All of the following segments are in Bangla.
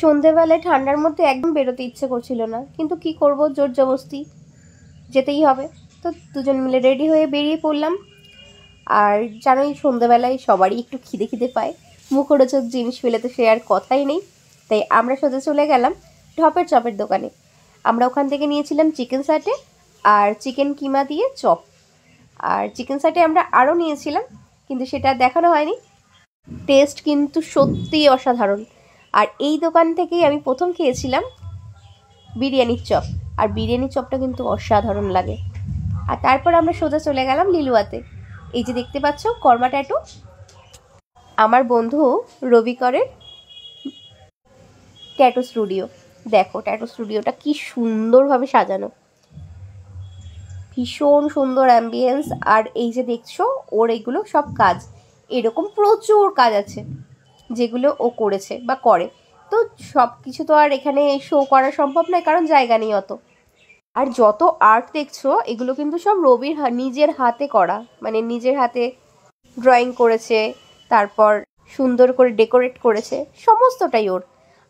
সন্ধেবেলায় ঠান্ডার মধ্যে একদম বেরোতে ইচ্ছে করছিল না কিন্তু কি করব জোর জবস্তি যেতেই হবে তো দুজন মিলে রেডি হয়ে বেরিয়ে পড়লাম আর জানোই সন্ধেবেলায় সবারই একটু খিদে খিদে পায় মুখরোচক জিনিস পেলে তো সে আর কথাই নেই তাই আমরা সোজা চলে গেলাম ঢপের চপের দোকানে আমরা ওখান থেকে নিয়েছিলাম চিকেন সাটে আর চিকেন কিমা দিয়ে চপ আর চিকেন সাটে আমরা আরও নিয়েছিলাম কিন্তু সেটা দেখানো হয়নি টেস্ট কিন্তু সত্যিই অসাধারণ আর এই দোকান থেকেই আমি প্রথম খেয়েছিলাম বিরিয়ানির চপ আর বিরিয়ানির চপটা কিন্তু অসাধারণ লাগে আর তারপর আমরা সোজা চলে গেলাম লিলুয়াতে এই যে দেখতে পাচ্ছ কর্মা ট্যাটু আমার বন্ধু রবিকরের ট্যাটু স্টুডিও দেখো ট্যাটু স্টুডিওটা কি সুন্দরভাবে সাজানো ভীষণ সুন্দর অ্যাম্বিয়েন্স আর এই যে দেখছো ওর এইগুলো সব কাজ এরকম প্রচুর কাজ আছে যেগুলো ও করেছে বা করে তো সব কিছু তো আর এখানে শো করা সম্ভব নয় কারণ জায়গা নেই অত আর যত আর্ট দেখছো এগুলো কিন্তু সব রবির নিজের হাতে করা মানে নিজের হাতে ড্রয়িং করেছে তারপর সুন্দর করে ডেকোরেট করেছে সমস্তটাই ওর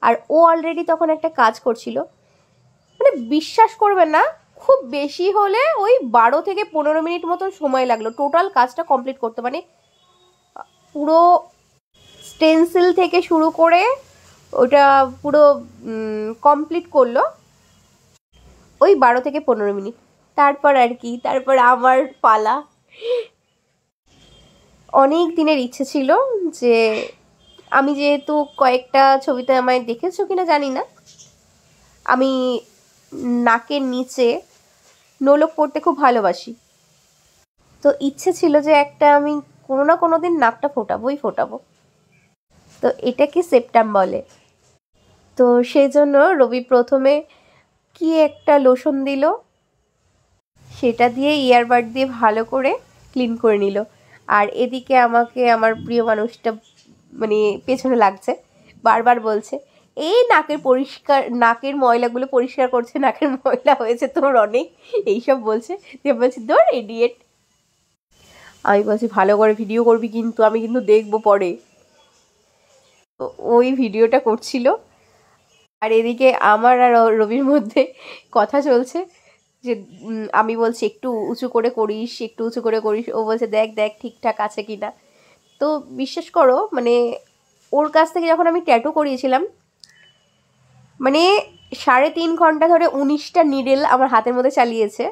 আর ও অলরেডি তখন একটা কাজ করছিল মানে বিশ্বাস করবে না খুব বেশি হলে ওই বারো থেকে পনেরো মিনিট মতো সময় লাগলো টোটাল কাজটা কমপ্লিট করতে মানে পুরো স্টেনসিল থেকে শুরু করে ওটা পুরো কমপ্লিট করলো ওই বারো থেকে পনেরো মিনিট তারপর আর কি তারপর আমার পালা অনেক দিনের ইচ্ছে ছিল যে আমি যেহেতু কয়েকটা ছবিতে আমায় দেখেছো কিনা জানি না আমি নাকের নিচে নোলক পড়তে খুব ভালোবাসি তো ইচ্ছে ছিল যে একটা আমি কোনো না কোনো দিন নাকটা ফোটাবোই ফোটাবো তো এটাকে সেপ্টাম বলে তো সেই জন্য রবি প্রথমে কি একটা লোশন দিল সেটা দিয়ে ইয়ারবার্ড দিয়ে ভালো করে ক্লিন করে নিল আর এদিকে আমাকে আমার প্রিয় মানুষটা মানে পেছনে লাগছে বারবার বলছে এই নাকের পরিষ্কার নাকের ময়লাগুলো পরিষ্কার করছে নাকের ময়লা হয়েছে তোর অনেক এইসব বলছে দিয়ে বলছি তোর এডিয়েট আমি বলছি ভালো করে ভিডিও করবি কিন্তু আমি কিন্তু দেখবো পরে ওই ভিডিওটা করছিল আর এদিকে আমার আর রবির মধ্যে কথা চলছে যে আমি বলছি একটু উঁচু করে করিস একটু উঁচু করে করিস ও বলছে দেখ দেখ ঠিকঠাক আছে কি না তো বিশ্বাস করো মানে ওর কাছ থেকে যখন আমি ট্যাটু করিয়েছিলাম মানে সাড়ে তিন ঘন্টা ধরে উনিশটা নিডেল আমার হাতের মধ্যে চালিয়েছে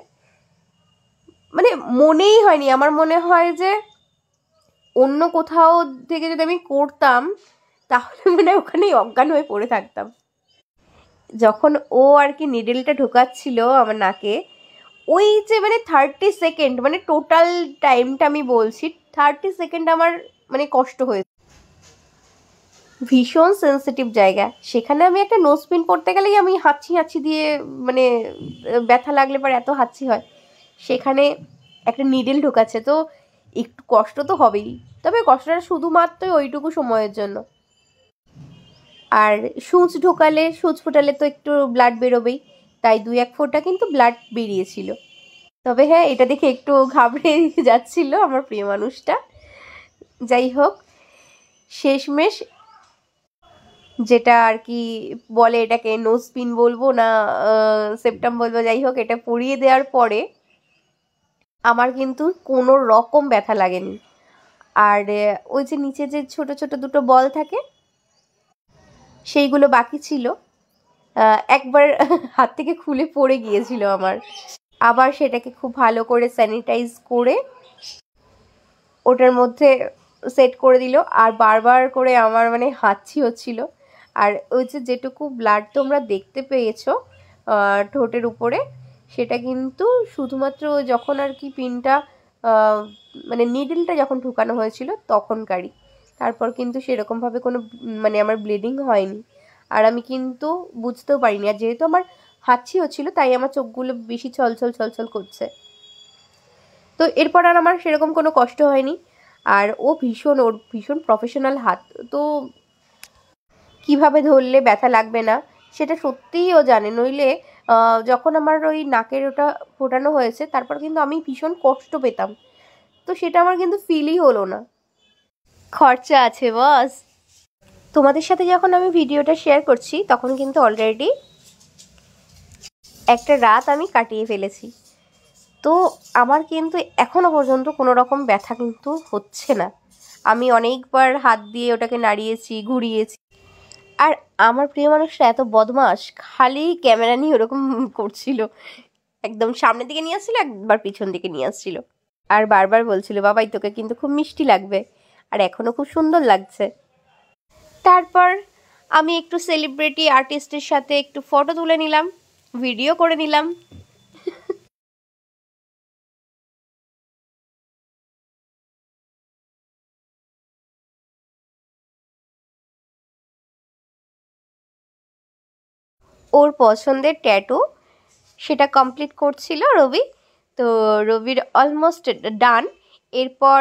মানে মনেই হয়নি আমার মনে হয় যে অন্য কোথাও থেকে যদি আমি করতাম তাহলে মনে হয় ওখানেই অজ্ঞান হয়ে পড়ে থাকতাম যখন ও আর কি নিডেলটা ঢোকাচ্ছিল আমার নাকে ওই যে মানে থার্টি সেকেন্ড মানে টোটাল টাইমটা আমি বলছি থার্টি সেকেন্ড আমার মানে কষ্ট হয়েছে ভীষণ সেন্সিটিভ জায়গা সেখানে আমি একটা পিন পড়তে গেলেই আমি হাঁচি হাঁচি দিয়ে মানে ব্যথা লাগলে পর এত হাঁচি হয় সেখানে একটা নিডেল ঢোকাচ্ছে তো একটু কষ্ট তো হবেই তবে কষ্টটা শুধুমাত্রই ওইটুকু সময়ের জন্য আর সূচ ঢোকালে সূচ ফোটালে তো একটু ব্লাড বেরোবেই তাই দুই এক ফোঁটা কিন্তু ব্লাড বেরিয়েছিল তবে হ্যাঁ এটা দেখে একটু ঘাবড়ে যাচ্ছিল আমার প্রিয় মানুষটা যাই হোক শেষমেশ যেটা আর কি বলে এটাকে নোজপিন বলবো না সেপ্টাম বলবো যাই হোক এটা পরিয়ে দেওয়ার পরে আমার কিন্তু কোনো রকম ব্যথা লাগেনি আর ওই যে নিচে যে ছোট ছোট দুটো বল থাকে সেইগুলো বাকি ছিল একবার হাত থেকে খুলে পড়ে গিয়েছিল আমার আবার সেটাকে খুব ভালো করে স্যানিটাইজ করে ওটার মধ্যে সেট করে দিল আর বারবার করে আমার মানে হাঁচি হচ্ছিল আর ওই যে যেটুকু ব্লাড তোমরা দেখতে পেয়েছো ঠোঁটের উপরে সেটা কিন্তু শুধুমাত্র যখন আর কি পিনটা মানে নিডলটা যখন ঢুকানো হয়েছিল তখনকারই তারপর কিন্তু সেরকমভাবে কোনো মানে আমার ব্লিডিং হয়নি আর আমি কিন্তু বুঝতেও পারিনি আর যেহেতু আমার হাঁচি হচ্ছিলো তাই আমার চোখগুলো বেশি ছলছল ছলছল করছে তো এরপর আর আমার সেরকম কোনো কষ্ট হয়নি আর ও ভীষণ ওর ভীষণ প্রফেশনাল হাত তো কিভাবে ধরলে ব্যথা লাগবে না সেটা সত্যিই ও জানে নইলে যখন আমার ওই নাকের ওটা ফোটানো হয়েছে তারপর কিন্তু আমি ভীষণ কষ্ট পেতাম তো সেটা আমার কিন্তু ফিলই হলো না খরচা আছে বস তোমাদের সাথে যখন আমি ভিডিওটা শেয়ার করছি তখন কিন্তু অলরেডি একটা রাত আমি কাটিয়ে ফেলেছি তো আমার কিন্তু এখনও পর্যন্ত কোনো রকম ব্যথা কিন্তু হচ্ছে না আমি অনেকবার হাত দিয়ে ওটাকে নাড়িয়েছি ঘুরিয়েছি আর আমার প্রিয় মানুষটা এত বদমাস খালি ক্যামেরা নিয়ে ওরকম করছিল একদম সামনের দিকে নিয়ে আসছিল একবার পিছন দিকে নিয়ে আসছিল আর বারবার বলছিল বাবাই তোকে কিন্তু খুব মিষ্টি লাগবে আর এখনও খুব সুন্দর লাগছে তারপর আমি একটু সেলিব্রিটি আর্টিস্টের সাথে একটু ফটো তুলে নিলাম ভিডিও করে নিলাম ওর পছন্দের ট্যাটু সেটা কমপ্লিট করছিল রবি তো রবির অলমোস্ট ডান এরপর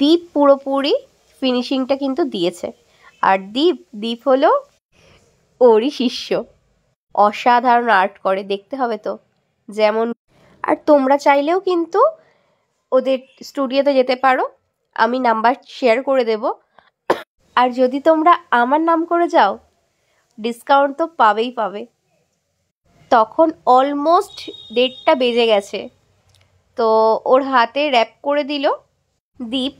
দ্বীপ পুরোপুরি ফিনিশিংটা কিন্তু দিয়েছে আর দীপ দ্বীপ হলো ওরই শিষ্য অসাধারণ আর্ট করে দেখতে হবে তো যেমন আর তোমরা চাইলেও কিন্তু ওদের স্টুডিওতে যেতে পারো আমি নাম্বার শেয়ার করে দেব আর যদি তোমরা আমার নাম করে যাও ডিসকাউন্ট তো পাবেই পাবে তখন অলমোস্ট ডেটটা বেজে গেছে তো ওর হাতে র্যাপ করে দিল দ্বীপ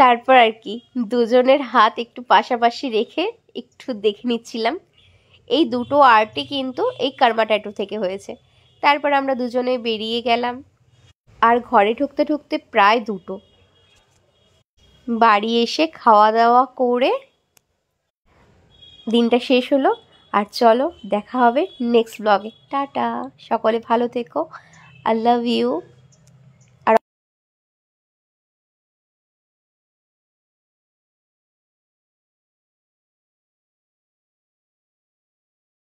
তারপর আর কি দুজনের হাত একটু পাশাপাশি রেখে একটু দেখে নিচ্ছিলাম এই দুটো আর্টই কিন্তু এই কার্মা ট্যাটু থেকে হয়েছে তারপর আমরা দুজনে বেরিয়ে গেলাম আর ঘরে ঢুকতে ঢুকতে প্রায় দুটো বাড়ি এসে খাওয়া দাওয়া করে দিনটা শেষ হলো আর চলো দেখা হবে নেক্সট ব্লগে টাটা সকলে ভালো থেকো আই লাভ ইউ